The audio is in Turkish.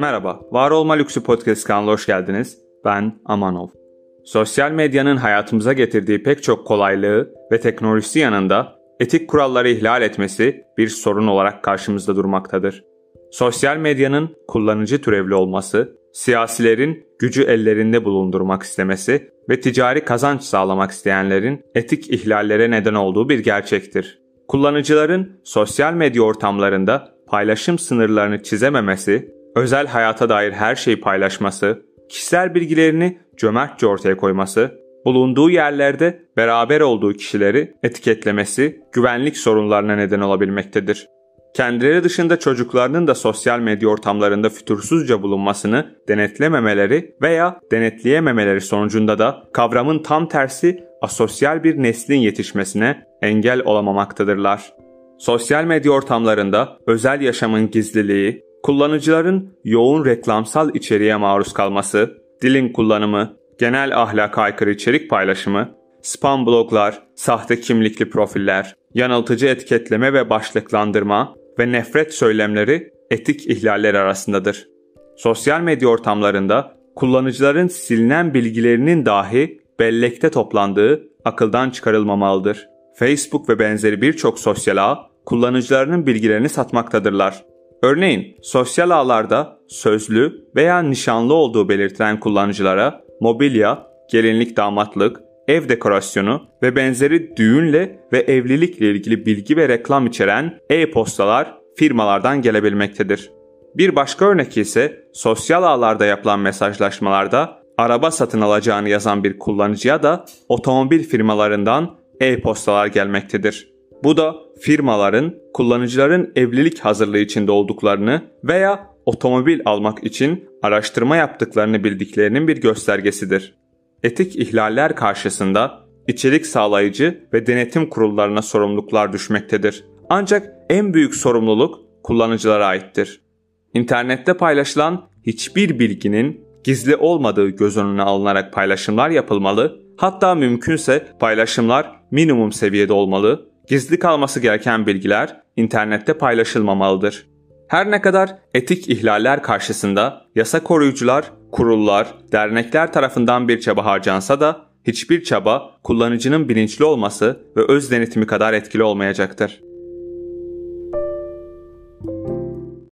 Merhaba, Var Olma Lüksü Podcast kanalına hoş geldiniz. Ben Amanov. Sosyal medyanın hayatımıza getirdiği pek çok kolaylığı ve teknolojisi yanında etik kuralları ihlal etmesi bir sorun olarak karşımızda durmaktadır. Sosyal medyanın kullanıcı türevli olması, siyasilerin gücü ellerinde bulundurmak istemesi ve ticari kazanç sağlamak isteyenlerin etik ihlallere neden olduğu bir gerçektir. Kullanıcıların sosyal medya ortamlarında paylaşım sınırlarını çizememesi özel hayata dair her şeyi paylaşması, kişisel bilgilerini cömertçe ortaya koyması, bulunduğu yerlerde beraber olduğu kişileri etiketlemesi güvenlik sorunlarına neden olabilmektedir. Kendileri dışında çocuklarının da sosyal medya ortamlarında fütursuzca bulunmasını denetlememeleri veya denetleyememeleri sonucunda da kavramın tam tersi asosyal bir neslin yetişmesine engel olamamaktadırlar. Sosyal medya ortamlarında özel yaşamın gizliliği, Kullanıcıların yoğun reklamsal içeriğe maruz kalması, dilin kullanımı, genel ahlaka aykırı içerik paylaşımı, spam bloglar, sahte kimlikli profiller, yanıltıcı etiketleme ve başlıklandırma ve nefret söylemleri etik ihlaller arasındadır. Sosyal medya ortamlarında kullanıcıların silinen bilgilerinin dahi bellekte toplandığı akıldan çıkarılmamalıdır. Facebook ve benzeri birçok sosyal ağ kullanıcılarının bilgilerini satmaktadırlar Örneğin sosyal ağlarda sözlü veya nişanlı olduğu belirtilen kullanıcılara mobilya, gelinlik damatlık, ev dekorasyonu ve benzeri düğünle ve evlilikle ilgili bilgi ve reklam içeren e-postalar firmalardan gelebilmektedir. Bir başka örnek ise sosyal ağlarda yapılan mesajlaşmalarda araba satın alacağını yazan bir kullanıcıya da otomobil firmalarından e-postalar gelmektedir. Bu da firmaların kullanıcıların evlilik hazırlığı içinde olduklarını veya otomobil almak için araştırma yaptıklarını bildiklerinin bir göstergesidir. Etik ihlaller karşısında içerik sağlayıcı ve denetim kurullarına sorumluluklar düşmektedir. Ancak en büyük sorumluluk kullanıcılara aittir. İnternette paylaşılan hiçbir bilginin gizli olmadığı göz önüne alınarak paylaşımlar yapılmalı, hatta mümkünse paylaşımlar minimum seviyede olmalı Gizli kalması gereken bilgiler internette paylaşılmamalıdır. Her ne kadar etik ihlaller karşısında yasa koruyucular, kurullar, dernekler tarafından bir çaba harcansa da hiçbir çaba kullanıcının bilinçli olması ve öz denetimi kadar etkili olmayacaktır.